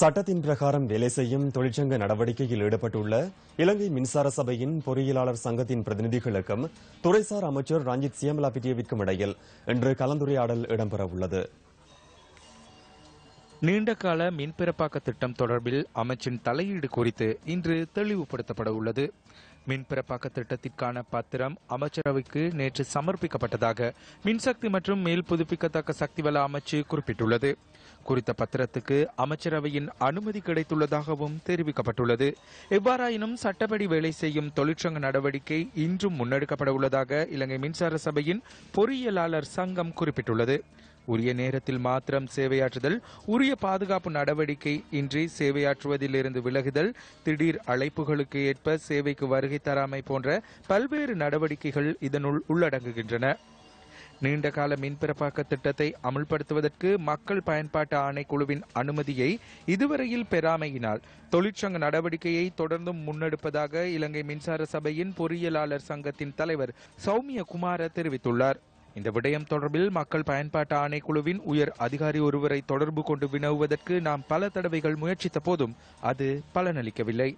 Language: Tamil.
சட்டத்தின் பிரகாரம் வேலை செய்யும் தொழிற்சங்க நடவடிக்கையில் ஈடுபட்டுள்ள இலங்கை மின்சார சபையின் பொறியியலாளர் சங்கத்தின் பிரதிநிதிகளுக்கும் துறைசார் அமைச்சர் ரஞ்சித் சியமலா பிட்டியவிற்கும் இடையில் இன்று கலந்துரையாடல் இடம்பெறவுள்ளது நீண்டகால மின்பிறப்பாக்க திட்டம் தொடர்பில் அமைச்சின் தலையீடு குறித்து இன்று தெளிவுபடுத்தப்பட உள்ளது மின்பிறப்பாக்க திட்டத்திற்கான பத்திரம் அமைச்சரவைக்கு நேற்று சமர்ப்பிக்கப்பட்டதாக மின்சக்தி மற்றும் மேல் புதுப்பிக்கத்தக்க சக்தி வள அமைச்சு குறிப்பிட்டுள்ளது குறித்த பத்திரத்துக்கு அமைச்சரவையின் அனுமதி கிடைத்துள்ளதாகவும் தெரிவிக்கப்பட்டுள்ளது எவ்வாறாயினும் சட்டப்படி வேலை செய்யும் தொழிற்சங்க நடவடிக்கை இன்றும் முன்னெடுக்கப்பட உள்ளதாக இலங்கை மின்சார சபையின் பொறியியலாளர் சங்கம் குறிப்பிட்டுள்ளது உரிய நேரத்தில் மாத்திரம் சேவையாற்றுதல் உரிய பாதுகாப்பு நடவடிக்கை இன்றி சேவையாற்றுவதிலிருந்து விலகுதல் திடீர் அழைப்புகளுக்கு ஏற்ப சேவைக்கு வருகை தராமை போன்ற பல்வேறு நடவடிக்கைகள் இதனுள் உள்ளடங்குகின்றன நீண்டகால மின்பிறப்பாக்க திட்டத்தை அமுல்படுத்துவதற்கு மக்கள் பயன்பாட்டு ஆணைக்குழுவின் அனுமதியை இதுவரையில் பெறாமையினால் தொழிற்சங்க நடவடிக்கையை தொடர்ந்தும் முன்னெடுப்பதாக இலங்கை மின்சார சபையின் பொறியியலாளர் சங்கத்தின் தலைவர் சௌமிய குமார தெரிவித்துள்ளார் இந்த விடயம் தொடர்பில் மக்கள் பயன்பாட்டு ஆணைக்குழுவின் உயர் அதிகாரி ஒருவரை தொடர்பு கொண்டு வினவுவதற்கு நாம் பல தடவைகள் முயற்சித்த போதும் அது பலனளிக்கவில்லை